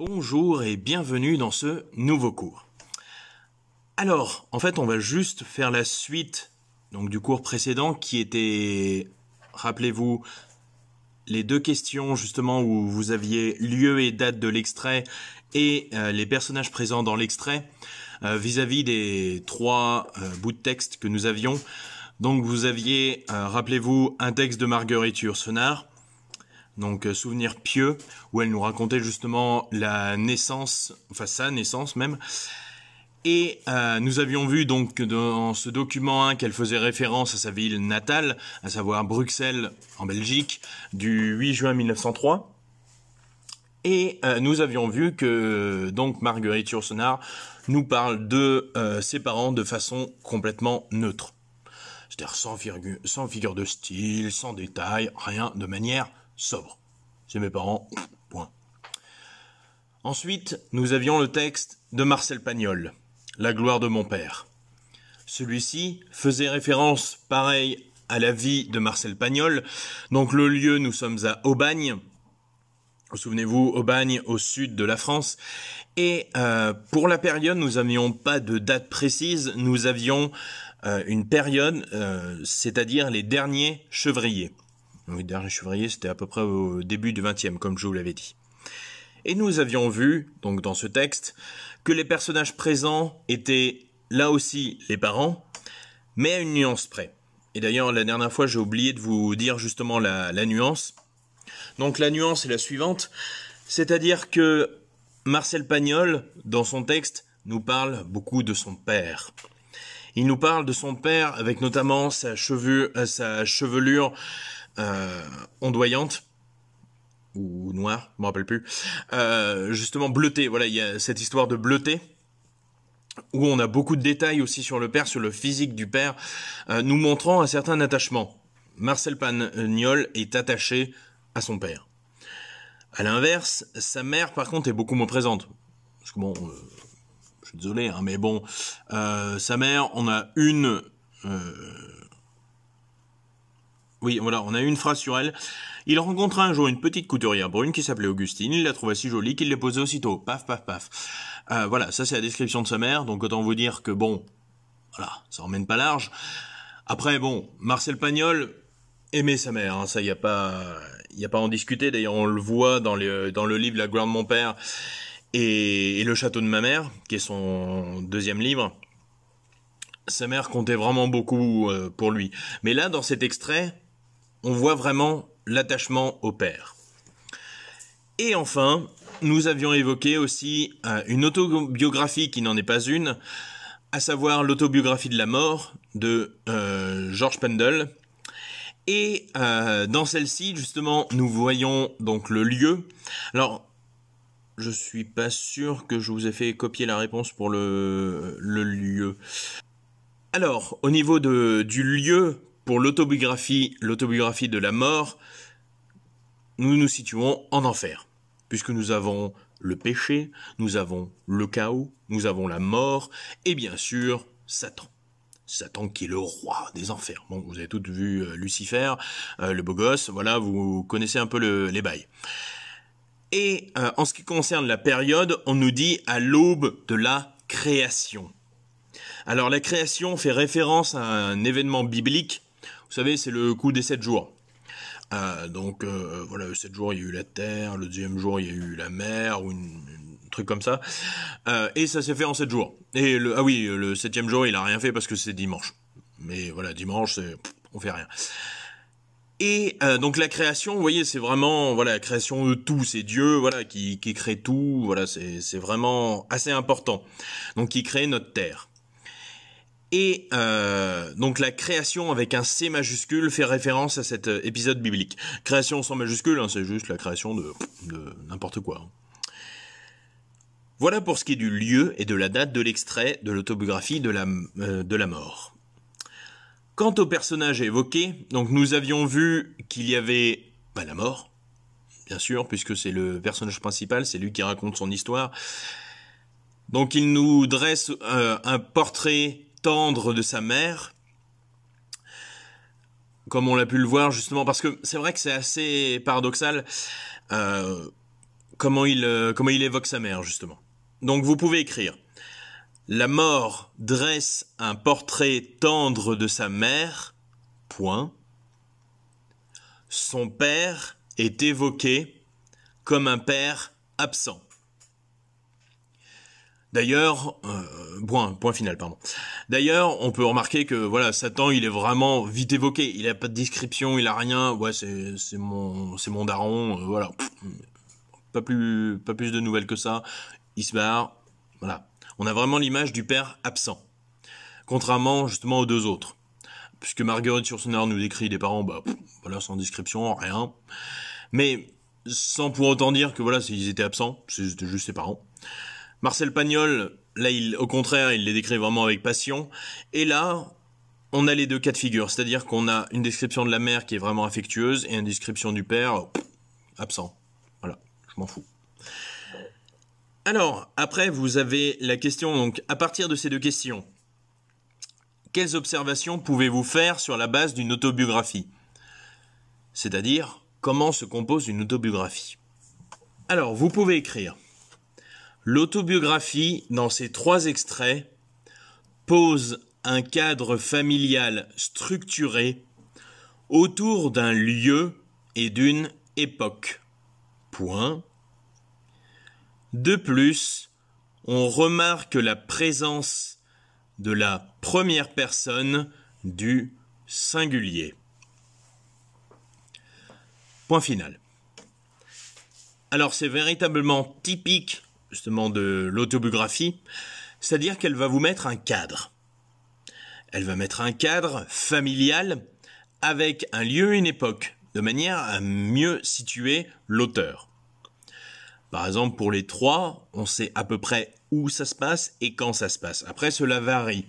Bonjour et bienvenue dans ce nouveau cours. Alors, en fait, on va juste faire la suite donc du cours précédent qui était, rappelez-vous, les deux questions justement où vous aviez lieu et date de l'extrait et euh, les personnages présents dans l'extrait euh, vis-à-vis des trois euh, bouts de texte que nous avions. Donc vous aviez, rappelez-vous, un texte de Marguerite Yourcenar, donc euh, Souvenir pieux, où elle nous racontait justement la naissance, enfin sa naissance même. Et euh, nous avions vu donc dans ce document qu'elle faisait référence à sa ville natale, à savoir Bruxelles en Belgique, du 8 juin 1903. Et euh, nous avions vu que donc Marguerite Yourcenar nous parle de ses parents de façon complètement neutre. C'est-à-dire sans figure de style, sans détail, rien de manière sobre. chez mes parents, point. Ensuite, nous avions le texte de Marcel Pagnol, La gloire de mon père. Celui-ci faisait référence, pareil, à la vie de Marcel Pagnol. Donc le lieu, nous sommes à Aubagne. Souvenez-vous, Aubagne, au sud de la France. Et euh, pour la période, nous n'avions pas de date précise. Nous avions euh, une période, euh, c'est-à-dire les derniers chevriers le dernier chevrier, c'était à peu près au début du 20 comme je vous l'avais dit. Et nous avions vu, donc dans ce texte, que les personnages présents étaient là aussi les parents, mais à une nuance près. Et d'ailleurs, la dernière fois, j'ai oublié de vous dire justement la, nuance. Donc la nuance est la suivante, c'est-à-dire que Marcel Pagnol, dans son texte, nous parle beaucoup de son père. Il nous parle de son père avec notamment sa, cheveux, euh, sa chevelure euh, ondoyante ou noire, je me rappelle plus. Euh, justement bleutée, voilà, il y a cette histoire de bleutée où on a beaucoup de détails aussi sur le père, sur le physique du père, euh, nous montrant un certain attachement. Marcel Pagnol est attaché à son père. À l'inverse, sa mère, par contre, est beaucoup moins présente. Parce que bon, je suis désolé, hein, mais bon, sa mère, on a une, oui, voilà, on a une phrase sur elle. Il rencontra un jour une petite couturière brune qui s'appelait Augustine, il la trouva si jolie qu'il posait aussitôt. Paf, paf, paf. Euh, voilà, ça c'est la description de sa mère, donc autant vous dire que bon, voilà, ça n'emmène pas large. Après, bon, Marcel Pagnol aimait sa mère, ça hein, ça y a pas, y a pas à en discuter. D'ailleurs, on le voit dans, dans le livre La gloire de mon père et Le château de ma mère, qui est son deuxième livre sa mère comptait vraiment beaucoup euh, pour lui. Mais là, dans cet extrait, on voit vraiment l'attachement au père. Et enfin, nous avions évoqué aussi euh, une autobiographie qui n'en est pas une, à savoir l'autobiographie de la mort de euh, George Pendle. Et euh, dans celle-ci, justement, nous voyons donc le lieu. Alors, je suis pas sûr que je vous ai fait copier la réponse pour le, le lieu. Alors, au niveau de, du lieu pour l'autobiographie, l'autobiographie de la mort, nous nous situons en enfer, puisque nous avons le péché, nous avons le chaos, nous avons la mort, et bien sûr, Satan. Satan qui est le roi des enfers. Bon, vous avez toutes vu euh, Lucifer, euh, le beau gosse, voilà, vous connaissez un peu les bails. Et euh, en ce qui concerne la période, on nous dit à l'aube de la création. Alors la création fait référence à un événement biblique vous savez, c'est le coup des sept jours. Euh, donc euh, voilà, le 7 jours il y a eu la terre, le deuxième jour il y a eu la mer ou une, truc comme ça. Euh, et ça s'est fait en sept jours. Et ah oui, le septième jour il n'a rien fait parce que c'est dimanche. Mais voilà, dimanche c'est, on fait rien. Et donc la création, vous voyez, c'est vraiment voilà la création de tout, c'est Dieu voilà qui, qui crée tout, voilà c'est, c'est vraiment assez important. Donc qui crée notre terre. Et euh, donc la création avec un C majuscule fait référence à cet euh, épisode biblique. Création sans majuscule, hein, c'est juste la création de, n'importe quoi. Hein. Voilà pour ce qui est du lieu et de la date de l'extrait de l'autobiographie de la, euh, de la mort. Quant au personnage évoqué, donc nous avions vu qu'il y avait pas bah, la mort, bien sûr, puisque c'est le personnage principal, c'est lui qui raconte son histoire. Donc il nous dresse un portrait tendre de sa mère, comme on l'a pu le voir justement, parce que c'est vrai que c'est assez paradoxal euh, comment, il, euh, comment il évoque sa mère justement. Donc vous pouvez écrire. La mort dresse un portrait tendre de sa mère, point. Son père est évoqué comme un père absent. D'ailleurs, euh, point, point final, pardon. D'ailleurs, on peut remarquer que voilà, Satan, il est vraiment vite évoqué. Il a pas de description, il a rien. Ouais, c'est c'est mon c'est mon daron, euh, voilà. pas plus pas plus de nouvelles que ça. Il se barre, voilà. On a vraiment l'image du père absent, contrairement justement aux deux autres, puisque Marguerite art, nous décrit des parents, bah voilà, sans description, rien. Mais sans pour autant dire que voilà, s'ils étaient absents, c'était juste ses parents. Marcel Pagnol, là, il, au contraire, il les décrit vraiment avec passion. Et là, on a les deux cas de figure, c'est-à-dire qu'on a une description de la mère qui est vraiment affectueuse et une description du père absent. Voilà, je m'en fous. Alors, après, vous avez la question, donc, à partir de ces deux questions, quelles observations pouvez-vous faire sur la base d'une autobiographie C'est-à-dire, comment se compose une autobiographie Alors, vous pouvez écrire L'autobiographie, dans ces trois extraits, pose un cadre familial structuré autour d'un lieu et d'une époque. Point. De plus, on remarque la présence de la première personne du singulier. Point final. Alors c'est véritablement typique justement de l'autobiographie, c'est-à-dire qu'elle va vous mettre un cadre. Elle va mettre un cadre familial avec un lieu et une époque, de manière à mieux situer l'auteur. Par exemple, pour les trois, on sait à peu près où ça se passe et quand ça se passe. Après, cela varie.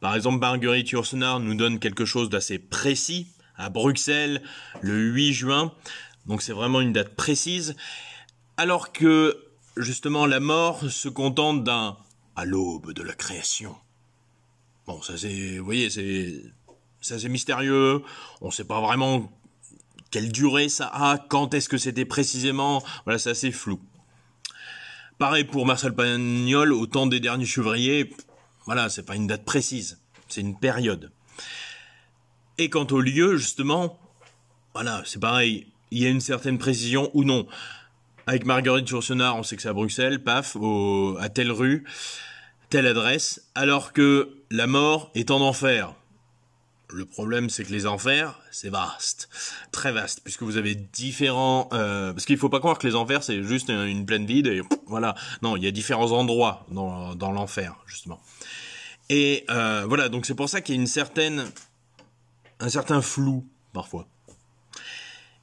Par exemple, Marguerite Yourcenar nous donne quelque chose d'assez précis à Bruxelles le 8 juin. Donc c'est vraiment une date précise. Alors que justement, la mort se contente d'un à l'aube de la création. Bon, ça c'est, vous voyez, c'est, ça c'est mystérieux. On ne sait pas vraiment quelle durée ça a, quand est-ce que c'était précisément. Voilà, c'est assez flou. Pareil pour Marcel Pagnol, au temps des derniers chevriers. Voilà, c'est pas une date précise, c'est une période. Et quant au lieu, justement, voilà, c'est pareil. Il y a une certaine précision ou non. Avec Marguerite Yourcenar, on sait que c'est à Bruxelles, paf, au, à telle rue, telle adresse, alors que la mort est en enfer. Le problème, c'est que les enfers, c'est vaste, très vaste, puisque vous avez différents. Euh, parce qu'il faut pas croire que les enfers, c'est juste une, pleine plaine vide et voilà. Non, il y a différents endroits dans, dans l'enfer, justement. Et euh, voilà, donc c'est pour ça qu'il y a une certaine, un certain flou parfois.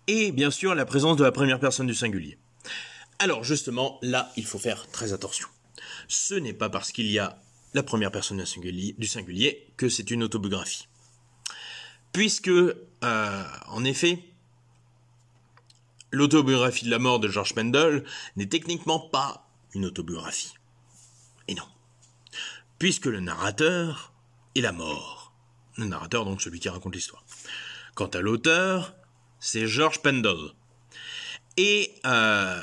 Et bien sûr, la présence de la première personne du singulier. Alors justement, là, il faut faire très attention. Ce n'est pas parce qu'il y a la première personne du singulier que c'est une autobiographie. Puisque, euh, en effet, l'autobiographie de la mort de George Pendle n'est techniquement pas une autobiographie. Et non. Puisque le narrateur est la mort. Le narrateur, donc celui qui raconte l'histoire. Quant à l'auteur, c'est George Pendle. Et euh,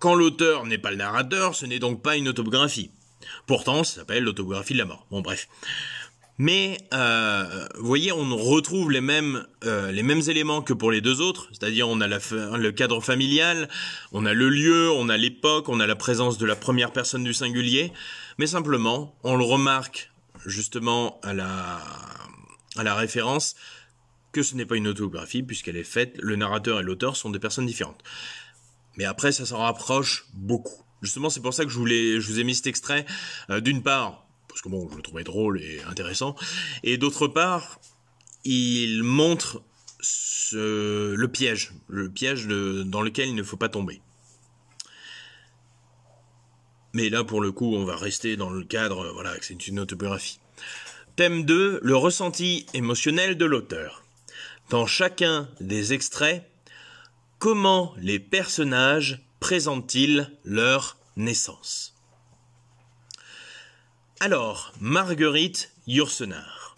quand l'auteur n'est pas le narrateur, ce n'est donc pas une autobiographie. Pourtant, ça s'appelle l'autobiographie de la mort. Bon, bref. Mais euh, voyez, on retrouve les mêmes euh, les mêmes éléments que pour les deux autres, c'est-à-dire on a le cadre familial, on a le lieu, on a l'époque, on a la présence de la première personne du singulier, mais simplement on le remarque justement à la à la référence que ce n'est pas une autobiographie puisqu'elle est faite, le narrateur et l'auteur sont des personnes différentes. Mais après, ça s'en rapproche beaucoup. Justement, c'est pour ça que je, je vous ai mis cet extrait, euh, d'une part, parce que bon, je le trouvais drôle et intéressant, et d'autre part, il montre le piège, le piège dans lequel il ne faut pas tomber. Mais là, pour le coup, on va rester dans le cadre, euh, voilà, c'est une autobiographie. Thème 2, le ressenti émotionnel de l'auteur. Dans chacun des extraits, comment les personnages présentent-ils leur naissance Alors, Marguerite Yourcenar,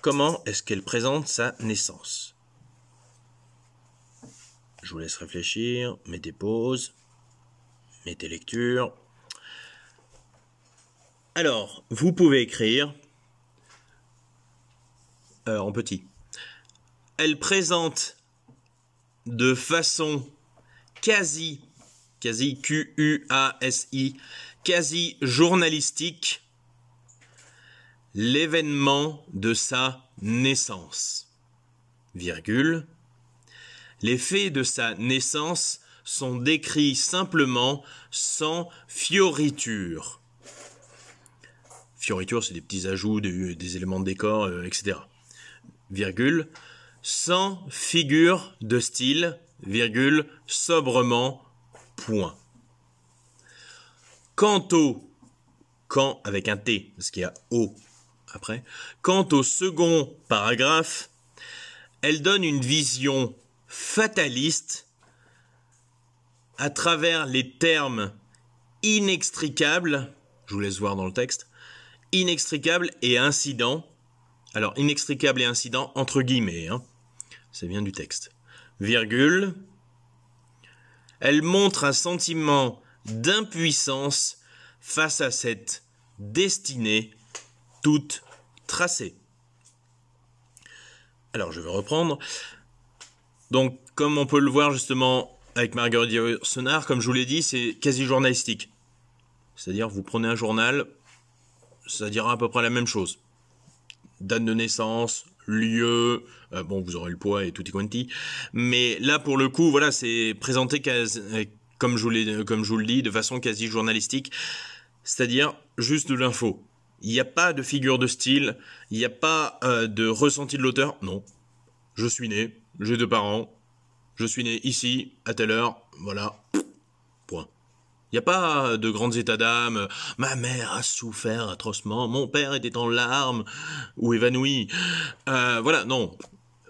comment est-ce qu'elle présente sa naissance Je vous laisse réfléchir, mettez pause, mettez lecture. Alors, vous pouvez écrire euh, en petit. Elle présente de façon quasi, quasi Q-U-A-S-I, quasi journalistique l'événement de sa naissance. Virgule. Les faits de sa naissance sont décrits simplement sans fioriture. Fioriture, c'est des petits ajouts, des, éléments de décor, euh, etc. Virgule sans figure de style, virgule, sobrement, point. Quant au, quand avec un T, parce qu'il y a O après, quant au second paragraphe, elle donne une vision fataliste à travers les termes inextricables, je vous laisse voir dans le texte, inextricables et incidents, alors inextricables et incidents entre guillemets, hein, c'est bien du texte, virgule, elle montre un sentiment d'impuissance face à cette destinée toute tracée. Alors je vais reprendre. Donc comme on peut le voir justement avec Marguerite Dior-Senard, comme je vous l'ai dit, c'est quasi journalistique. C'est-à-dire vous prenez un journal, ça dira à peu près la même chose. Date de naissance, lieu, euh, bon vous aurez le poids et tout tutti quanti, mais là pour le coup voilà c'est présenté euh, comme je vous euh, comme le dis de façon quasi journalistique, c'est-à-dire juste de l'info. Il n'y a pas de figure de style, il n'y a pas de ressenti de l'auteur, non. Je suis né, j'ai deux parents, je suis né ici à telle heure, voilà, il n'y a pas de grands états d'âme. Ma mère a souffert atrocement. Mon père était en larmes ou évanoui. Euh, voilà, non.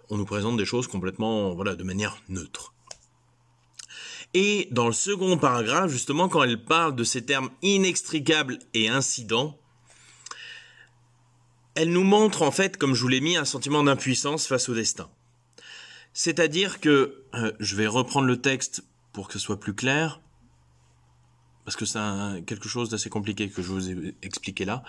On nous présente des choses complètement, voilà, de manière neutre. Et dans le second paragraphe, justement, quand elle parle de ces termes inextricables et incidents, elle nous montre en fait, comme je vous l'ai mis, un sentiment d'impuissance face au destin. C'est-à-dire que, euh, je vais reprendre le texte pour que ce soit plus clair, parce que c'est quelque chose d'assez compliqué que je vous ai expliqué là.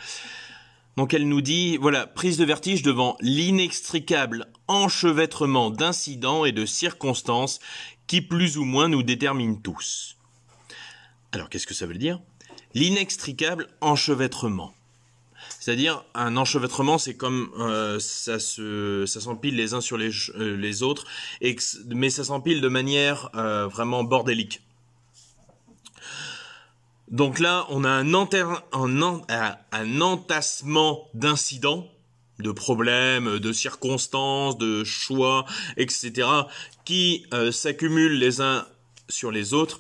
Donc elle nous dit, voilà, prise de vertige devant l'inextricable enchevêtrement d'incidents et de circonstances qui plus ou moins nous déterminent tous. Alors qu'est-ce que ça veut dire L'inextricable enchevêtrement. C'est-à-dire un enchevêtrement, c'est comme euh, ça s'empile les uns sur les, euh, autres, mais ça s'empile de manière euh, vraiment bordélique. Donc là, on a euh, un, entassement d'incidents, de problèmes, de circonstances, de choix, etc., qui euh, s'accumulent les uns sur les autres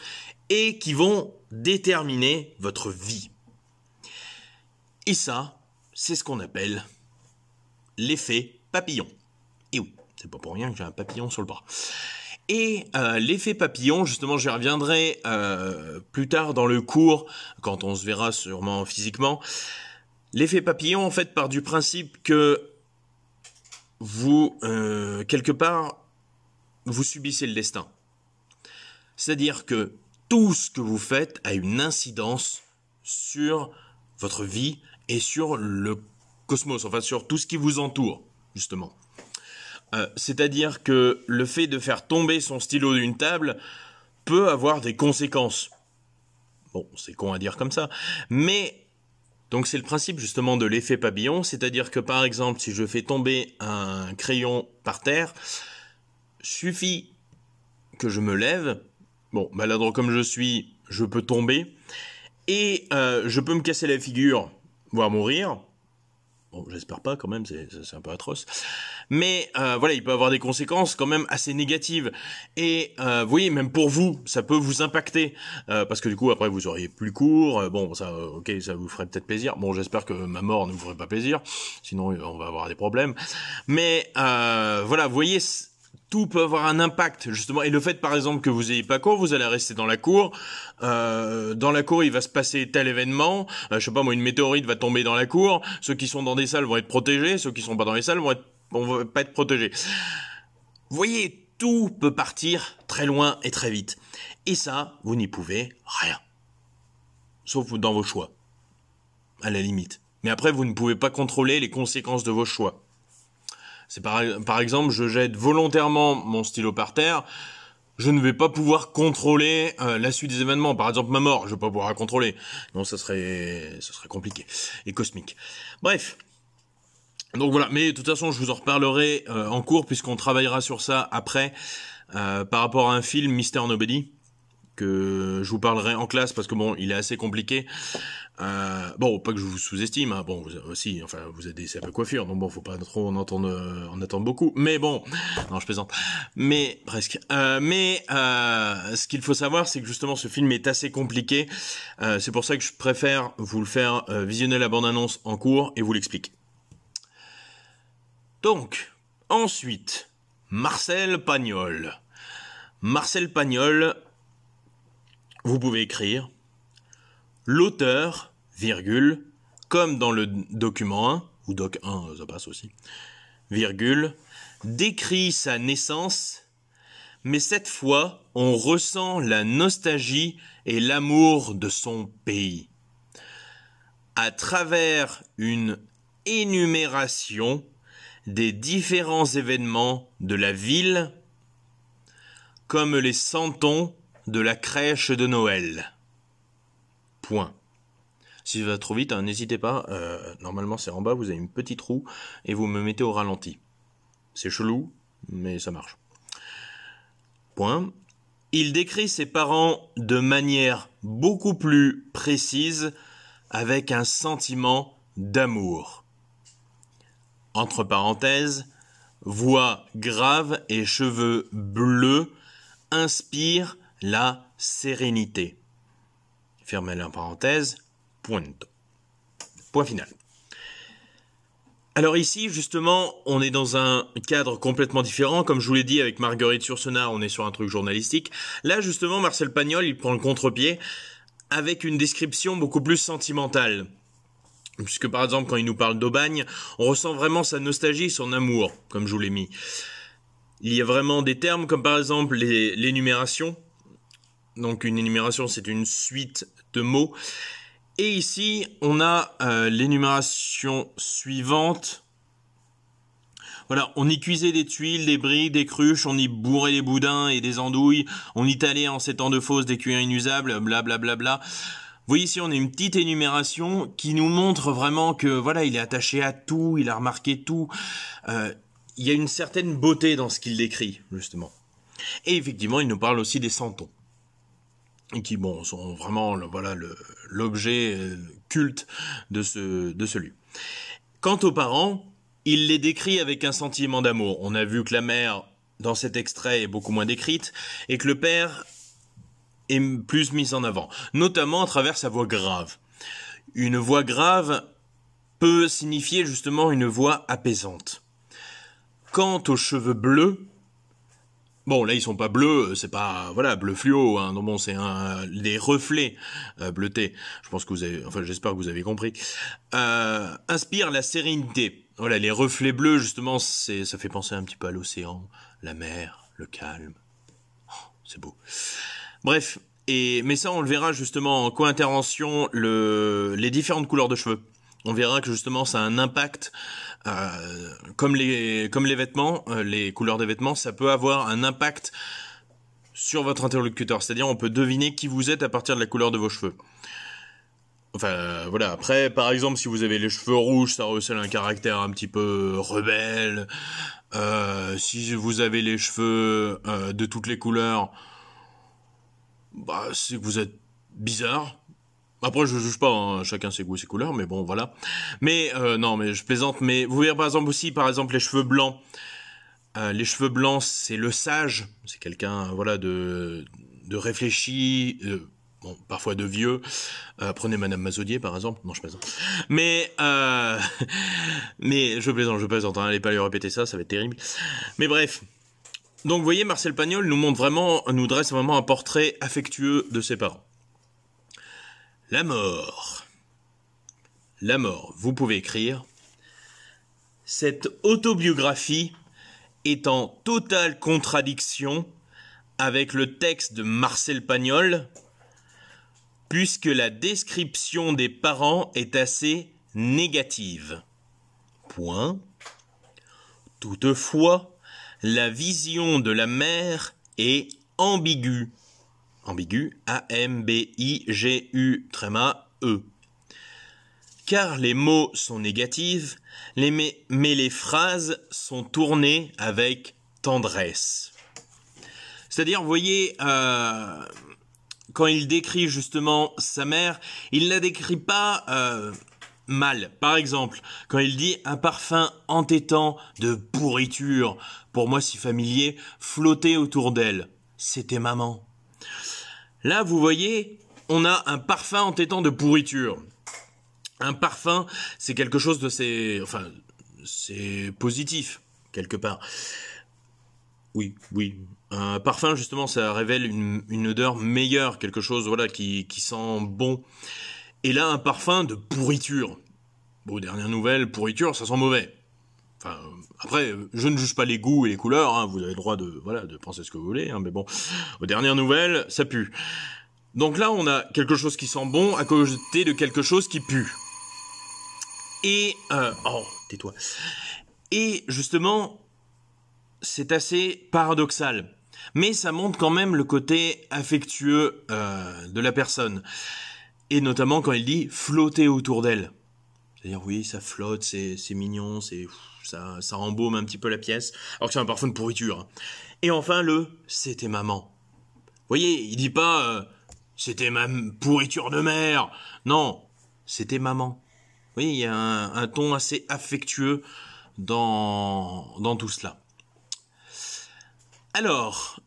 et qui vont déterminer votre vie. Et ça, c'est ce qu'on appelle l'effet papillon. Et oui, c'est pas pour rien que j'ai un papillon sur le bras. Et euh, l'effet papillon, justement, j'y reviendrai euh, plus tard dans le cours, quand on se verra sûrement physiquement. L'effet papillon, en fait, part du principe que vous, euh, quelque part, vous subissez le destin. C'est-à-dire que tout ce que vous faites a une incidence sur votre vie et sur le cosmos, enfin sur tout ce qui vous entoure, justement. Euh, c'est-à-dire que le fait de faire tomber son stylo d'une table peut avoir des conséquences. Bon, c'est con à dire comme ça. Mais donc c'est le principe justement de l'effet papillon, c'est-à-dire que par exemple si je fais tomber un crayon par terre, suffit que je me lève, bon maladroit comme je suis, je peux tomber, et euh, je peux me casser la figure, voire mourir, Bon, j'espère pas quand même, c'est un peu atroce. Mais euh, voilà, il peut avoir des conséquences quand même assez négatives. Et euh, vous voyez, même pour vous, ça peut vous impacter. Euh, parce que du coup, après, vous auriez plus court bon, ça, ok, ça vous ferait peut-être plaisir. Bon, j'espère que ma mort ne vous ferait pas plaisir. Sinon, on va avoir des problèmes. Mais voilà, vous voyez, tout peut avoir un impact justement et le fait par exemple que vous ayez pas cours vous allez rester dans la cour euh, dans la cour il va se passer tel événement Je euh, je sais pas moi une météorite va tomber dans la cour ceux qui sont dans des salles vont être protégés ceux qui sont pas dans les salles vont être vont pas être protégés vous voyez tout peut partir très loin et très vite et ça vous n'y pouvez rien sauf dans vos choix à la limite mais après vous ne pouvez pas contrôler les conséquences de vos choix c'est par, par exemple, je jette volontairement mon stylo par terre je ne vais pas pouvoir contrôler euh, la suite des événements. Par exemple, ma mort, je vais pas pouvoir la contrôler. Non, ça serait, ça serait compliqué et cosmique. Bref. Donc voilà. Mais de toute façon, je vous en reparlerai euh, en cours puisqu'on travaillera sur ça après euh, par rapport à un film Mister Nobody que je vous parlerai en classe parce que bon, il est assez compliqué. Euh, bon, pas que je vous sous-estime, hein. bon, vous aussi, euh, enfin, vous êtes des coiffure, donc bon, faut pas trop en entendre, euh, en attendre beaucoup. Mais bon, non, je plaisante. Mais presque. mais ce qu'il faut savoir, c'est que justement, ce film est assez compliqué. c'est pour ça que je préfère vous le faire visionner la bande-annonce en cours et vous l'expliquer. Donc, ensuite, Marcel Pagnol. Marcel Pagnol, vous pouvez écrire, l'auteur, virgule, comme dans le document 1, ou doc 1, ça passe aussi, virgule, décrit sa naissance, mais cette fois, on ressent la nostalgie et l'amour de son pays. À travers une énumération des différents événements de la ville, comme les santons de la crèche de Noël. Point. Si ça va trop vite, hein, n'hésitez pas. Euh, normalement, c'est en bas, vous avez une petite roue et vous me mettez au ralenti. C'est chelou, mais ça marche. Point. Il décrit ses parents de manière beaucoup plus précise avec un sentiment d'amour. Entre parenthèses, voix grave et cheveux bleus inspirent la sérénité fermez la parenthèse, Point final. Alors ici, justement, on est dans un cadre complètement différent. Comme je vous l'ai dit avec Marguerite Sursenard, on est sur un truc journalistique. Là, justement, Marcel Pagnol, il prend le contre-pied avec une description beaucoup plus sentimentale. Puisque par exemple, quand il nous parle d'Aubagne, on ressent vraiment sa nostalgie, son amour, comme je vous l'ai mis. Il y a vraiment des termes comme par exemple l'énumération, donc une énumération, c'est une suite de mots. Et ici, on a euh, l'énumération suivante. Voilà, on y cuisait des tuiles, des briques, des cruches, on y bourrait des boudins et des andouilles, on y talait en ces temps de fausse des cuillères inusables, blablabla. Bla, bla, bla. Vous voyez ici, on a une petite énumération qui nous montre vraiment que voilà, il est attaché à tout, il a remarqué tout. Euh, il y a une certaine beauté dans ce qu'il décrit, justement. Et effectivement, il nous parle aussi des santons qui bon sont vraiment voilà l'objet euh, culte de ce de ce Quant aux parents, il les décrit avec un sentiment d'amour. On a vu que la mère dans cet extrait est beaucoup moins décrite et que le père est plus mis en avant, notamment à travers sa voix grave. Une voix grave peut signifier justement une voix apaisante. Quant aux cheveux bleus, Bon, là, ils sont pas bleus, euh, c'est pas, voilà, bleu fluo, hein. Non, bon, c'est un, des reflets euh, bleutés. Je pense que vous avez, enfin, j'espère que vous avez compris. Euh, inspire la sérénité. Voilà, les reflets bleus, justement, c'est, ça fait penser un petit peu à l'océan, la mer, le calme. Oh, c'est beau. Bref. Et, mais ça, on le verra justement en co-intervention, le, les différentes couleurs de cheveux on verra que justement ça a un impact euh, comme les comme les vêtements, euh, les couleurs des vêtements, ça peut avoir un impact sur votre interlocuteur, c'est-à-dire on peut deviner qui vous êtes à partir de la couleur de vos cheveux. Enfin euh, voilà, après par exemple si vous avez les cheveux rouges, ça recèle un caractère un petit peu rebelle. si vous avez les cheveux de toutes les couleurs, bah c'est vous êtes bizarre après, je juge pas, hein. chacun ses goûts, ses couleurs, mais bon, voilà. Mais euh, non, mais je plaisante. Mais vous voyez, par exemple aussi, par exemple, les cheveux blancs. Euh, les cheveux blancs, c'est le sage, c'est quelqu'un, euh, voilà, de de réfléchi, bon, parfois de vieux. prenez Madame Mazodier, par exemple. Non, je plaisante. Mais mais je plaisante, je plaisante. Hein. allez pas lui répéter ça, ça va être terrible. Mais bref. Donc, vous voyez, Marcel Pagnol nous montre vraiment, nous dresse vraiment un portrait affectueux de ses parents. La mort. La mort, vous pouvez écrire. Cette autobiographie est en totale contradiction avec le texte de Marcel Pagnol, puisque la description des parents est assez négative. Point. Toutefois, la vision de la mère est ambiguë ambigu, A-M-B-I-G-U, tréma, E. Car les mots sont négatifs, mais, les phrases sont tournées avec tendresse. C'est-à-dire, vous voyez, euh, quand il décrit justement sa mère, il ne la décrit pas euh, mal. Par exemple, quand il dit un parfum entêtant de pourriture, pour moi si familier, flottait autour d'elle. C'était maman. Là, vous voyez, on a un parfum entêtant de pourriture. Un parfum, c'est quelque chose de Enfin, c'est positif, quelque part. Oui, oui. Un parfum, justement, ça révèle une, odeur meilleure, quelque chose, voilà, qui, qui sent bon. Et là, un parfum de pourriture. Bon, dernière nouvelle, pourriture, ça sent mauvais. Enfin, euh, après, je ne juge pas les goûts et les couleurs. Hein, vous avez le droit de voilà de penser ce que vous voulez. Hein, mais bon, aux dernières nouvelles, ça pue. Donc là, on a quelque chose qui sent bon à côté de quelque chose qui pue. Et euh, oh, tais-toi. Et justement, c'est assez paradoxal, mais ça montre quand même le côté affectueux euh, de la personne, et notamment quand il dit flotter autour d'elle. C'est-à-dire oui, ça flotte, c'est mignon, c'est ça, ça embaume un petit peu la pièce, alors que c'est un parfum de pourriture. Hein. Et enfin, le c'était maman. Vous voyez, il dit pas euh, c'était ma pourriture de mère. Non, c'était maman. oui il y a un, ton assez affectueux dans, dans tout cela. Alors,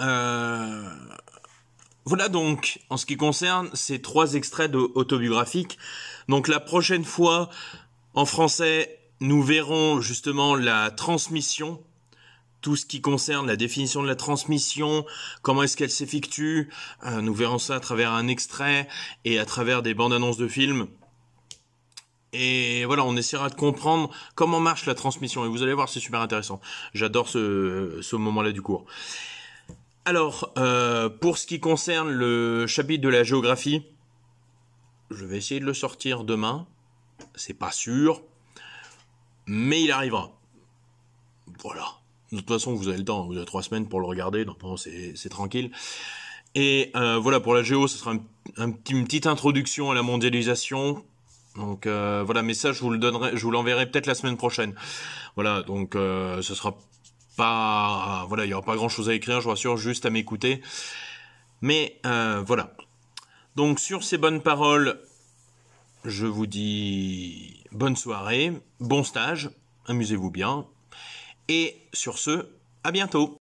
euh, voilà donc en ce qui concerne ces trois extraits de autobiographiques. Donc la prochaine fois, en français, nous verrons justement la transmission, tout ce qui concerne la définition de la transmission, comment est-ce qu'elle s'effectue. Euh, nous verrons ça à travers un extrait et à travers des bandes annonces de films. Et voilà, on essaiera de comprendre comment marche la transmission. Et vous allez voir, c'est super intéressant. J'adore ce, ce moment-là du cours. Alors, euh, pour ce qui concerne le chapitre de la géographie, je vais essayer de le sortir demain. C'est pas sûr, mais il arrivera. Voilà. De toute façon, vous avez le temps, vous avez trois semaines pour le regarder, donc c'est tranquille. Et euh, voilà, pour la Géo, ce sera une petite introduction à la mondialisation. Donc euh, voilà, mais ça, je vous le donnerai, je vous l'enverrai peut-être la semaine prochaine. Voilà, donc euh, ce sera pas, voilà, il y aura pas grand-chose à écrire, je vous rassure, juste à m'écouter. Mais voilà. Donc sur ces bonnes paroles, je vous dis bonne soirée, bon stage, amusez-vous bien, et sur ce, à bientôt